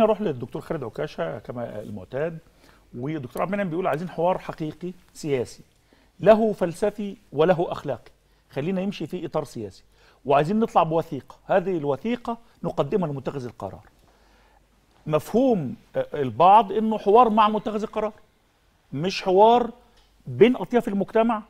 خلينا نروح للدكتور خالد عكاشه كما المعتاد ودكتور عبد المنعم بيقول عايزين حوار حقيقي سياسي له فلسفي وله اخلاقي خلينا يمشي في اطار سياسي وعايزين نطلع بوثيقه هذه الوثيقه نقدمها لمتخذ القرار مفهوم آه، البعض انه حوار مع متخذ القرار مش حوار بين اطياف المجتمع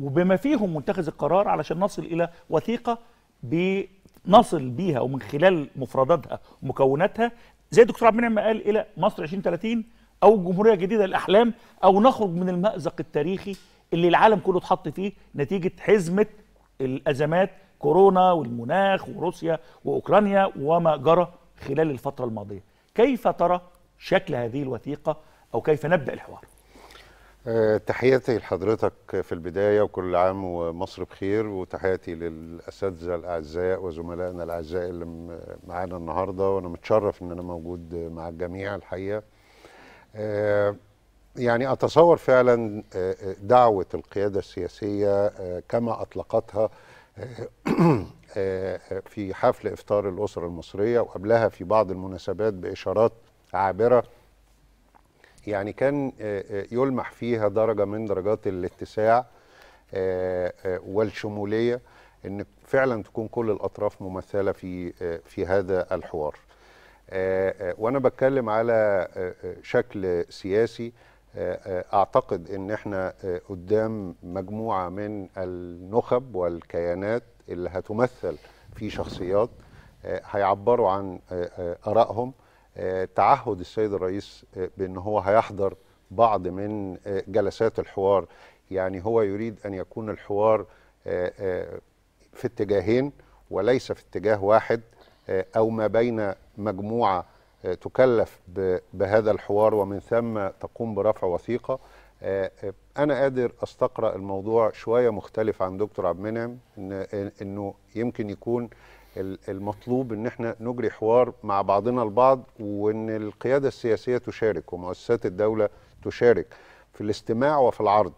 وبما فيهم متخذ القرار علشان نصل الى وثيقه بنصل بيها ومن خلال مفرداتها ومكوناتها زي الدكتور عبد المنعم قال الى مصر 2030 او الجمهوريه الجديده للاحلام او نخرج من المازق التاريخي اللي العالم كله اتحط فيه نتيجه حزمه الازمات كورونا والمناخ وروسيا واوكرانيا وما جرى خلال الفتره الماضيه كيف ترى شكل هذه الوثيقه او كيف نبدا الحوار آه، تحياتي لحضرتك في البدايه وكل عام ومصر بخير وتحياتي للاساتذه الاعزاء وزملائنا الاعزاء اللي معانا النهارده وانا متشرف ان انا موجود مع الجميع الحقيقه. آه، يعني اتصور فعلا آه، دعوه القياده السياسيه كما اطلقتها في حفل افطار الاسره المصريه وقبلها في بعض المناسبات باشارات عابره يعني كان آه، آه، يلمح فيها درجة من درجات الاتساع آه، والشمولية ان فعلا تكون كل الاطراف ممثله في في هذا الحوار وانا بتكلم على شكل سياسي اعتقد ان احنا قدام مجموعه من النخب والكيانات اللي هتمثل في شخصيات هيعبروا عن ارائهم تعهد السيد الرئيس آه، بأن هو هيحضر بعض من آه، جلسات الحوار يعني هو يريد أن يكون الحوار آه، في اتجاهين وليس في اتجاه واحد أو ما بين مجموعة تكلف بهذا الحوار ومن ثم تقوم برفع وثيقة أنا قادر أستقرأ الموضوع شوية مختلف عن دكتور عبد المنعم إنه يمكن يكون المطلوب ان احنا نجري حوار مع بعضنا البعض وان القياده السياسيه تشارك ومؤسسات الدوله تشارك في الاستماع وفي العرض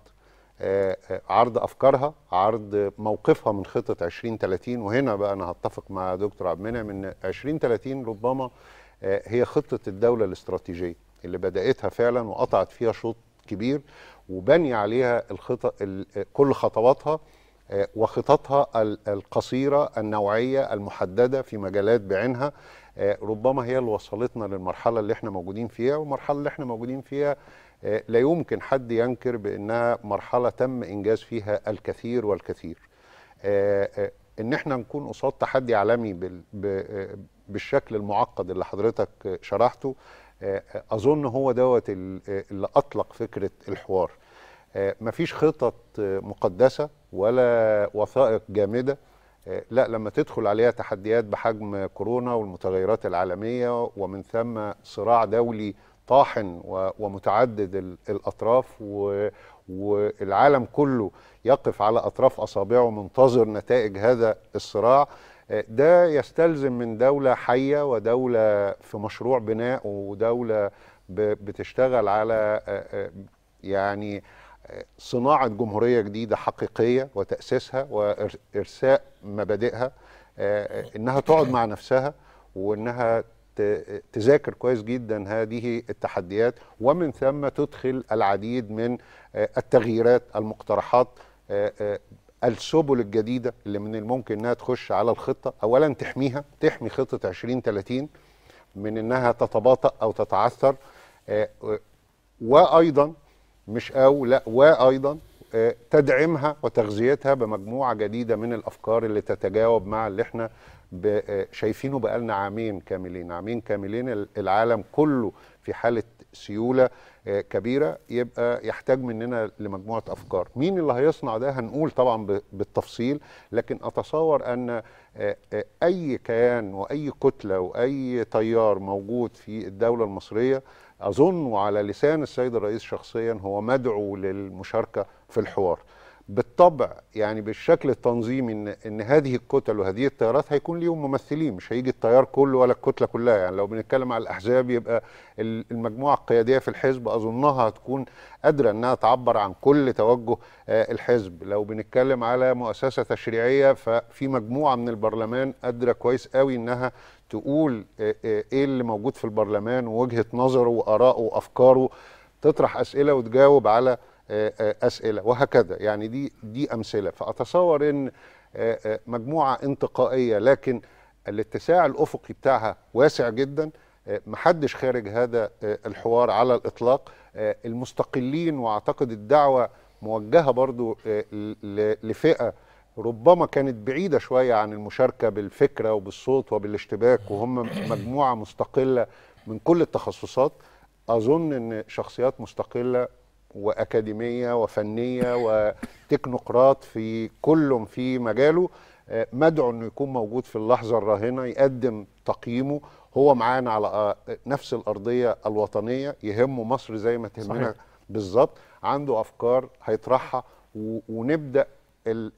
آه، آه، عرض افكارها عرض موقفها من خطه 2030 وهنا بقى انا هتفق مع دكتور عبد المنعم ان 2030 ربما آه، هي خطه الدوله الاستراتيجيه اللي بداتها فعلا وقطعت فيها شوط كبير وبني عليها الخطط كل خطواتها آه، وخططها القصيرة النوعية المحددة في مجالات بعينها آه، ربما هي اللي وصلتنا للمرحلة اللي احنا موجودين فيها والمرحلة اللي احنا موجودين فيها آه، لا يمكن حد ينكر بأنها مرحلة تم إنجاز فيها الكثير والكثير ان احنا نكون قصاد تحدي عالمي بالشكل المعقد اللي حضرتك شرحته اظن هو دوت اللي اطلق فكره الحوار مفيش خطط مقدسه ولا وثائق جامده آه، لا لما تدخل عليها تحديات بحجم كورونا والمتغيرات العالميه ومن ثم صراع دولي طاحن ومتعدد الاطراف والعالم كله يقف على اطراف اصابعه منتظر نتائج هذا الصراع آه، ده يستلزم من دوله حيه ودوله في مشروع بناء ودوله بتشتغل على آه، يعني صناعه جمهوريه جديده حقيقيه وتاسيسها وارساء مبادئها آه، آه، انها تقعد مع نفسها وانها تذاكر كويس جدا هذه التحديات ومن ثم تدخل العديد من آه، التغييرات المقترحات السبل الجديدة اللي من الممكن أنها تخش على الخطة أولا تحميها تحمي خطة 2030 من أنها تتباطأ أو تتعثر وأيضا مش او لا وايضا آه، تدعيمها وتغذيتها بمجموعه جديده من الافكار اللي تتجاوب مع اللي احنا آه، شايفينه بقالنا عامين كاملين عامين كاملين العالم كله في حاله سيوله آه، كبيره يبقى يحتاج مننا لمجموعه افكار مين اللي هيصنع ده هنقول طبعا بالتفصيل لكن اتصور ان اي كيان واي كتله واي تيار موجود في الدوله المصريه اظن وعلى لسان السيد الرئيس شخصيا هو مدعو للمشاركه في الحوار بالطبع يعني بالشكل التنظيمي ان ان هذه الكتل وهذه التيارات هيكون ليهم ممثلين مش هيجي التيار كله ولا الكتله كلها يعني لو بنتكلم على الاحزاب يبقى المجموعه القياديه في الحزب اظنها هتكون قادره انها تعبر عن كل توجه آه، الحزب لو بنتكلم على مؤسسه تشريعيه ففي مجموعه من البرلمان قادره كويس قوي انها تقول آه، آه، ايه اللي موجود في البرلمان ووجهه نظره واراءه وافكاره تطرح اسئله وتجاوب على اسئله وهكذا يعني دي دي امثله فاتصور ان آه، آه، مجموعه انتقائيه لكن الاتساع الافقي بتاعها واسع جدا آه، محدش خارج هذا الحوار على الاطلاق المستقلين واعتقد الدعوه موجهه برضو لفئه ربما كانت بعيده شويه عن المشاركه بالفكره وبالصوت وبالاشتباك وهم مجموعه مستقله من كل التخصصات اظن ان شخصيات مستقله واكاديميه وفنيه وتكنوقراط في كل في مجاله آه، مدعو انه يكون موجود في اللحظه الراهنه يقدم تقييمه هو معانا على آه، نفس الارضيه الوطنيه يهمه مصر زي ما تهمنا بالظبط عنده افكار هيطرحها ونبدا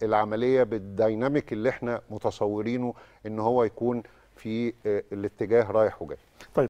العمليه بالديناميك اللي احنا متصورينه ان هو يكون في آه، الاتجاه رايح وجاي طيب